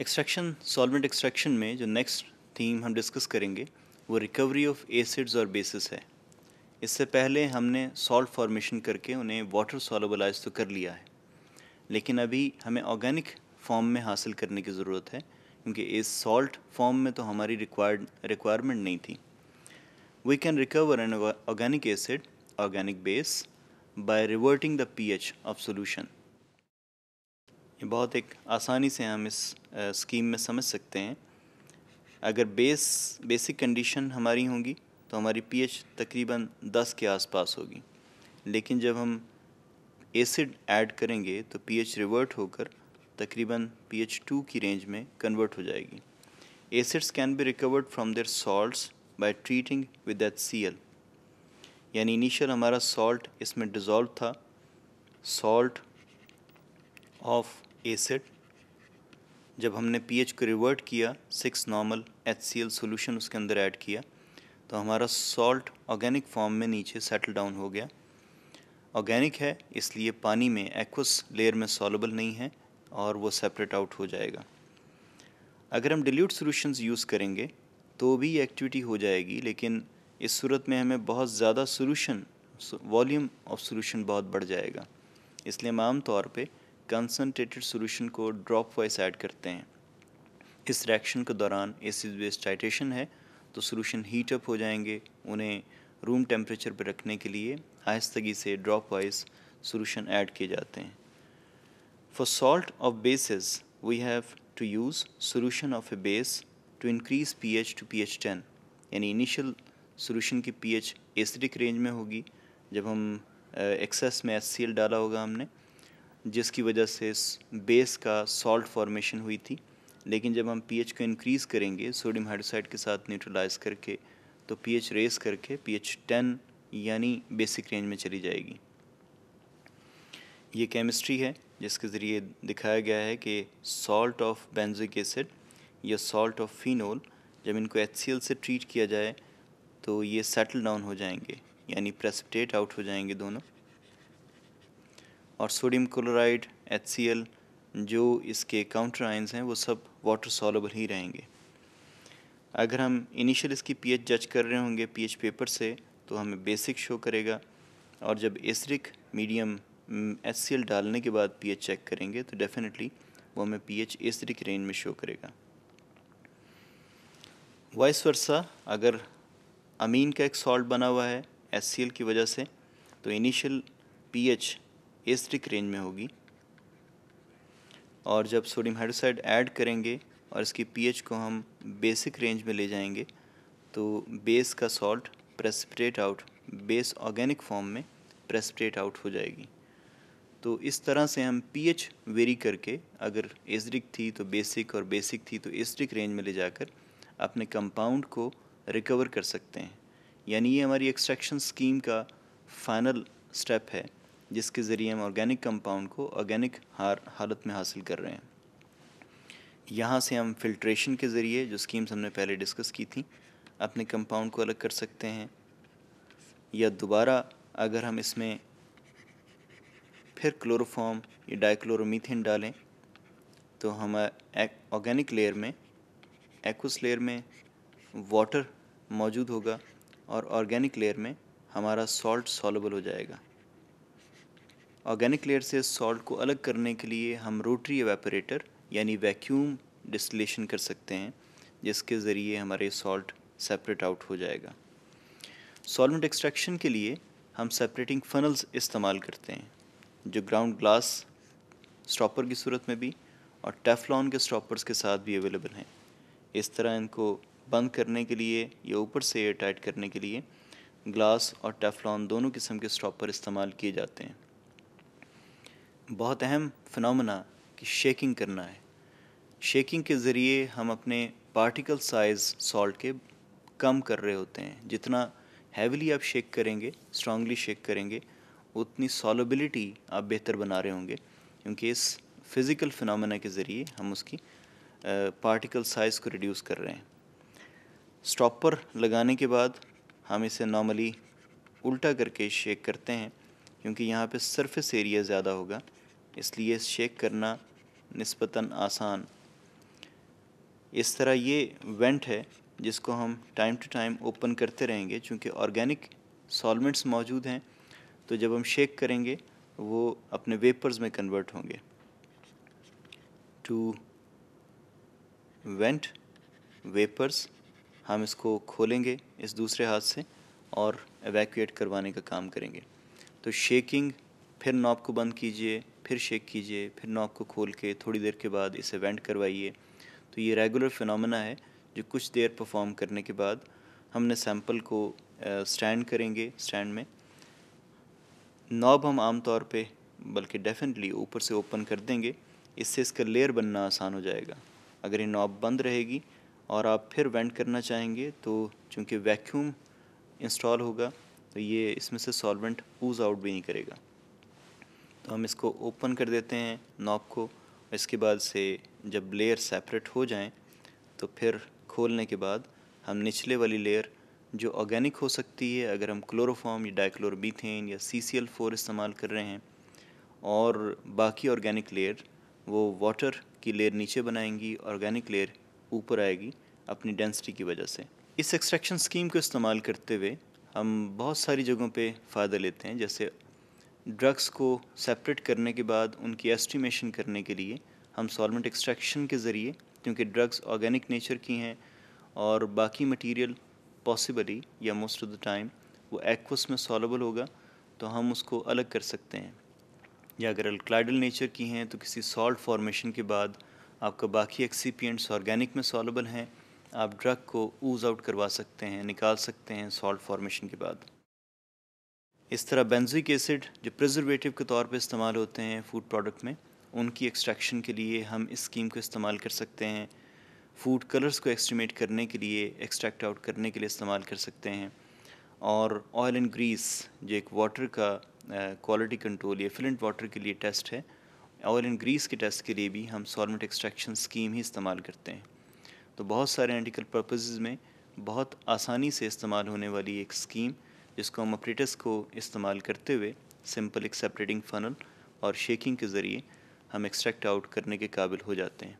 extraction solvent extraction में जो next theme हम डिस्कस करेंगे वो रिकवरी ऑफ एसिड्स और बेसिस है इससे पहले हमने सॉल्ट फॉर्मेशन करके उन्हें वाटर सॉलोबलाइज तो कर लिया है लेकिन अभी हमें ऑर्गेनिक फॉर्म में हासिल करने की ज़रूरत है क्योंकि इस सॉल्ट फॉर्म में तो हमारी रिक्वायर्ड रिक्वायरमेंट नहीं थी we can recover an organic acid organic base by reverting the pH of solution ये बहुत एक आसानी से हम इस स्कीम में समझ सकते हैं अगर बेस बेसिक कंडीशन हमारी होंगी तो हमारी पीएच तकरीबन 10 के आसपास होगी लेकिन जब हम एसिड ऐड करेंगे तो पीएच रिवर्ट होकर तकरीबन पीएच 2 की रेंज में कन्वर्ट हो जाएगी acids can be recovered from their salts by treating with H C L यानी इनिशियल हमारा सॉल्ट इसमें डिज़ोल्व था सॉल्ट ऑफ एसिड जब हमने पीएच को रिवर्ट किया six normal H C L उसके अंदर ऐड किया तो हमारा सॉल्ट ऑर्गेनिक फॉर्म में नीचे सेटल डाउन हो गया ऑर्गेनिक है इसलिए पानी में एक्वस लेयर में सॉलेबल नहीं है और वो सेपरेट आउट हो जाएगा अगर हम डिल्यूट सोल्यूशंस यूज़ करेंगे तो भी एक्टिविटी हो जाएगी लेकिन इस सूरत में हमें बहुत ज़्यादा सोल्यूशन वॉल्यूम ऑफ सोल्यूशन बहुत बढ़ जाएगा इसलिए हम आम तौर पर कंसनट्रेटेड सोल्यूशन को ड्रॉप वाइज ऐड करते हैं इस रिएक्शन के दौरान एसिड बेस टाइटेशन है तो सोल्यूशन हीट अप हो जाएंगे उन्हें रूम टेम्परेचर पर रखने के लिए आहिस्तगी से ड्रॉप वाइज सोल्यूशन ऐड किए जाते हैं for salt of bases we have to use solution of a base to increase H to P H ten यानी इनिशियल सोल्यूशन की पी एच एसिडिक रेंज में होगी जब हम एक्सेस में एस सी एल डाला होगा हमने जिसकी वजह से बेस का सॉल्ट फॉर्मेशन हुई थी लेकिन जब हम पीएच को इंक्रीज़ करेंगे सोडियम हाइड्रोसाइड के साथ न्यूट्रलाइज करके तो पीएच रेस करके पीएच टेन यानी बेसिक रेंज में चली जाएगी ये केमिस्ट्री है जिसके ज़रिए दिखाया गया है कि सॉल्ट ऑफ बेंजिक एसिड या सॉल्ट ऑफ फिनोल जब इनको एच से ट्रीट किया जाए तो ये सेटल डाउन हो जाएंगे यानी प्रेसिपिटेट आउट हो जाएंगे दोनों और सोडियम क्लोराइड एच जो इसके काउंटर आइंस हैं वो सब वाटर सॉलेबल ही रहेंगे अगर हम इनिशियल इसकी पीएच जज कर रहे होंगे पीएच पेपर से तो हमें बेसिक शो करेगा और जब एसरिक मीडियम एच डालने के बाद पीएच चेक करेंगे तो डेफिनेटली वो हमें पीएच एसरिक रेंज में शो करेगा वाइस वर्षा अगर अमीन का एक सॉल्ट बना हुआ है एच की वजह से तो इनिशियल पीएच एस्ट्रिक रेंज में होगी और जब सोडियम हाइड्रोसाइड ऐड करेंगे और इसकी पीएच को हम बेसिक रेंज में ले जाएंगे तो बेस का salt precipitate out base organic form में प्रेसिपरेट आउट हो जाएगी तो इस तरह से हम पीएच वेरी करके अगर एस्ट्रिक थी तो बेसिक और बेसिक थी तो एस्ट्रिक रेंज में ले जाकर अपने कंपाउंड को रिकवर कर सकते हैं यानी ये हमारी एक्सट्रैक्शन स्कीम का फाइनल स्टेप है जिसके ज़रिए हम ऑर्गेनिक कंपाउंड को ऑर्गेनिक हार हालत में हासिल कर रहे हैं यहाँ से हम फिल्ट्रेशन के ज़रिए जो स्कीम्स हमने पहले डिस्कस की थी अपने कंपाउंड को अलग कर सकते हैं या दोबारा अगर हम इसमें फिर क्लोरोफॉर्म या डाइक्लोरोमीथेन डालें तो हम ऑर्गेनिक लेयर में एक्वस लेयर में वाटर मौजूद होगा और ऑर्गेनिक लेयर में हमारा सॉल्ट सॉलेबल हो जाएगा ऑर्गेनिक लेयर से सॉल्ट को अलग करने के लिए हम रोटरी एवेपरेटर यानी वैक्यूम डिस्टिलेशन कर सकते हैं जिसके ज़रिए हमारे सॉल्ट सेपरेट आउट हो जाएगा सॉल्वेंट एक्सट्रैक्शन के लिए हम सेपरेटिंग फनल्स इस्तेमाल करते हैं जो ग्राउंड ग्लास स्टॉपर की सूरत में भी और टेफलॉन के स्टॉपर्स के साथ भी अवेलेबल हैं इस तरह इनको बंद करने के लिए या ऊपर से एयर टाइट करने के लिए ग्लास और टेफलॉन दोनों किस्म के स्टॉपर इस्तेमाल किए जाते हैं बहुत अहम फिनमना कि शेकिंग करना है शेकिंग के ज़रिए हम अपने पार्टिकल साइज़ सॉल्ट के कम कर रहे होते हैं जितना हैवीली आप शेक करेंगे स्ट्रांगली शेक करेंगे उतनी सॉलबिलिटी आप बेहतर बना रहे होंगे क्योंकि इस फिज़िकल फिनोमेना के ज़रिए हम उसकी पार्टिकल साइज़ को रिड्यूस कर रहे हैं स्टॉपर लगाने के बाद हम इसे नॉर्मली उल्टा करके शेक करते हैं क्योंकि यहाँ पे सरफेस एरिया ज़्यादा होगा इसलिए शेक करना नस्बता आसान इस तरह ये वेंट है जिसको हम टाइम टू टाइम ओपन करते रहेंगे क्योंकि ऑर्गेनिक सॉलमेंट्स मौजूद हैं तो जब हम शेक करेंगे वो अपने वेपर्स में कन्वर्ट होंगे टू वेंट वेपर्स हम इसको खोलेंगे इस दूसरे हाथ से और एवैक्यूएट करवाने का काम करेंगे तो शेकिंग फिर नॉब को बंद कीजिए फिर शेक कीजिए फिर नॉक को खोल के थोड़ी देर के बाद इसे वेंट करवाइए तो ये रेगुलर फिनमिना है जो कुछ देर परफॉर्म करने के बाद हमने सैम्पल को स्टैंड करेंगे स्टैंड में नॉब हम आम तौर पे बल्कि डेफिनेटली ऊपर से ओपन कर देंगे इससे इसका लेयर बनना आसान हो जाएगा अगर ये नॉब बंद रहेगी और आप फिर वेंट करना चाहेंगे तो चूँकि वैक्यूम इंस्टॉल होगा तो ये इसमें से सॉल्वेंट पूज आउट भी नहीं करेगा तो हम इसको ओपन कर देते हैं नॉब को इसके बाद से जब लेयर सेपरेट हो जाएं तो फिर खोलने के बाद हम निचले वाली लेयर जो ऑर्गेनिक हो सकती है अगर हम क्लोरोफॉर्म या डाइक्लोरबीथेन या सी सी एल फोर इस्तेमाल कर रहे हैं और बाकी ऑर्गेनिक लेयर वो वाटर की लेयर नीचे बनाएंगी ऑर्गेनिक लेयर ऊपर आएगी अपनी डेंसिटी की वजह से इस एक्सट्रैक्शन स्कीम को इस्तेमाल करते हुए हम बहुत सारी जगहों पे फ़ायदा लेते हैं जैसे ड्रग्स को सेपरेट करने के बाद उनकी एस्टिमेशन करने के लिए हम सॉलमेंट एक्सट्रैक्शन के ज़रिए क्योंकि ड्रग्स ऑर्गेनिक नेचर की हैं और बाकी मटेरियल पॉसिबली या मोस्ट ऑफ द टाइम वो एक्वस में सॉलेबल होगा तो हम उसको अलग कर सकते हैं या अगर अल्क्लाइडल नेचर की हैं तो किसी सॉल्ट फॉर्मेशन के बाद आपका बाकी एक्सीपियंट्स ऑर्गेनिक में सॉलेबल हैं आप ड्रग को ऊज आउट करवा सकते हैं निकाल सकते हैं सॉल्ट फॉर्मेशन के बाद इस तरह बेंजिक एसिड जो प्रिजर्वेटिव के तौर पे इस्तेमाल होते हैं फूड प्रोडक्ट में उनकी एक्सट्रैक्शन के लिए हम इस स्कीम को इस्तेमाल कर सकते हैं फूड कलर्स को एक्सटीमेट करने के लिए एक्सट्रैक्ट आउट करने के लिए इस्तेमाल कर सकते हैं और ऑयल एंड ग्रीस जो एक वाटर का क्वालिटी कंट्रोल या फिलेंट वाटर के लिए टेस्ट है ऑयल एंड ग्रीस के टेस्ट के लिए भी हम सॉलमेंट एक्सट्रैक्शन स्कीम ही इस्तेमाल करते हैं तो बहुत सारे एंटिकल पर्पज़ में बहुत आसानी से इस्तेमाल होने वाली एक स्कीम जिसको हम अपरेटस को इस्तेमाल करते हुए सिंपल एक सेपरेटिंग फ़नल और शेकिंग के ज़रिए हम एक्सट्रैक्ट आउट करने के काबिल हो जाते हैं